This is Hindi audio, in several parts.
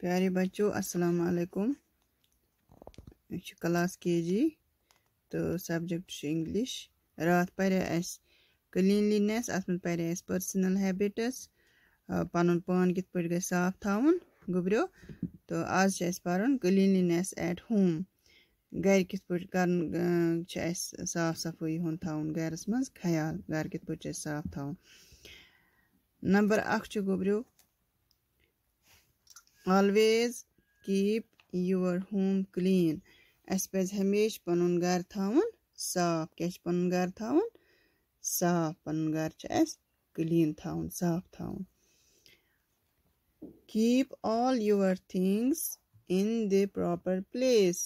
प्यारे बच्चों अस्सलाम वालेकुम क्लास के जी तो सब्जेक्ट इंग्लिश रात पे क्लीनलीनेस अत मे अस पर्सनल हैबिट्स पन पान कित पे गई साफ थाउन गुबरियो तो आज अस पढ़ क्लीनलीनेस एट होम गर कित पे कर साफ सफाई हूं थाउन गरस मज ख्याल घर कित पे साफ थाउन नंबर अख गुबरियो always keep your home clean اَسہِ پَزِ ہمیشہِ پَنُن گَرٕ تھاوُن صاف کیٛاہ چھِ پَنُن گَرٕ تھاوُن صاف پَنُن گَرٕ چھُ اَسہِ کٕلیٖن تھاوُن صاف تھاوُن keep all your things in the proper place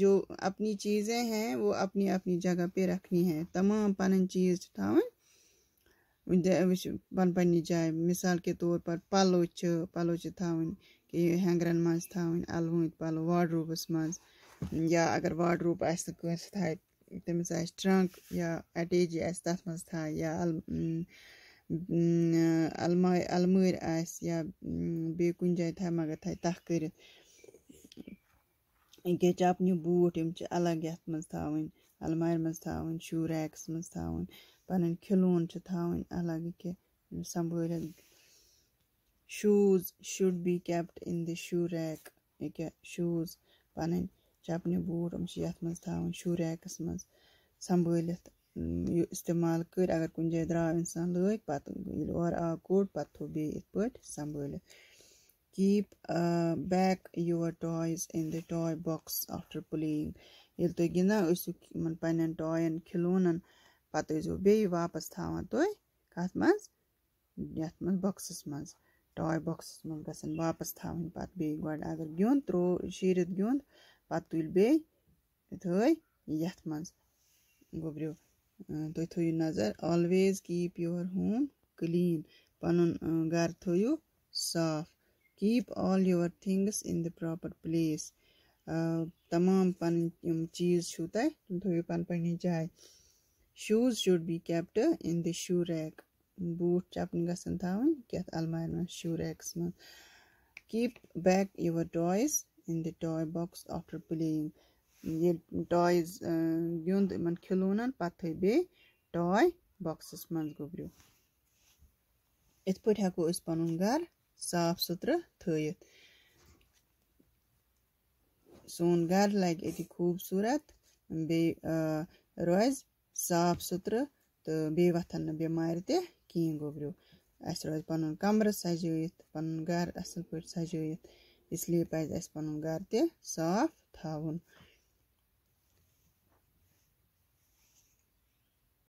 जो अपनी चीज़ें हैं वो अपनी अपनी जगह पे रखनी है तमाम पन चीज़ थावन पन पन्नी जाए मिसाल के तौर पर पलो पलो थे हेंगरन मज थी अलव पलो वाडरूबस मज अगर वाडरूब आस आस ट्रंक या अटैची आस तथ मज अलमर आस मगर थे तह कर चपनि बूट यम अलग ये मज المارِ منٛز تھاوٕنۍ شوٗ ریکَس منٛز تھاوٕنۍ پَنٕنۍ کھِلوُن چھِ تھاوٕنۍ الگ أکیٛاہ سنٛبھٲلِتھ shoes should be kept in the shoe rack أکیٛاہ شوٗز پَنٕنۍ چَپنہِ بوٗٹھ یِم چھِ یَتھ منٛز تھاوٕنۍ شوٗ ریکَس منٛز سنٛبھٲلِتھ یہِ اِستعمال کٔرۍ اگر کُنہِ جایہِ درٛاو اِنسان لٲگۍ پَتہٕ ییٚلہِ اورٕ آو کوٚڑ پَتہٕ تھوٚو بیٚیہِ یِتھ پٲٹھۍ سنٛبھٲلِتھ keep back your toys in the toy box after playing ییٚلہِ تُہۍ گِنٛدان ٲسِو یِمَن پنٛنٮ۪ن ٹایَن کھِلونَن پَتہٕ ٲسۍزیو بیٚیہِ واپَس تھاوان تُہۍ کَتھ منٛز یَتھ منٛز بۄکسَس منٛز ٹاے بۄکسَس منٛز گژھن واپَس تھاوٕنۍ پَتہٕ بیٚیہِ گۄڈٕ اگر گیُنٛد ترٛوو شیٖرِتھ گیُنٛد پَتہٕ تُلۍ بیٚیہِ تھٲے یَتھ منٛز گوٚبریو تُہۍ تھٲیِو نظر always keep your home clean پَنُن گَرٕ تھٲیِو صاف keep all your things in the proper place तमाम पन चीज़ छू तय तुम थो पन पन्नी जाए shoes should be kept in the shoe rack बूट चपन ग थवन कथ अलमार मे शू रैक्स मे keep back your toys in the toy box after playing ये टॉयज गुंद इन खिलून पे थी टॉय बॉक्सस मज गुबरू इत पे हेको पन घर साफ सुथरा थ سون گَرٕ لَگہِ أتی خوٗبصوٗرت بیٚیہِ روزِ صاف سُتھرٕ تہٕ بیٚیہِ وۄتھَن نہٕ بٮ۪مارِ تہِ کِہیٖنۍ گوٚبریو اَسہِ روزِ پَنُن کَمرٕ سَجٲیِتھ پَنُن گَرٕ اَصٕل پٲٹھۍ سَجٲیِتھ اِسلیے پَزِ اَسہِ پَنُن گَرٕ تہِ صاف تھاوُن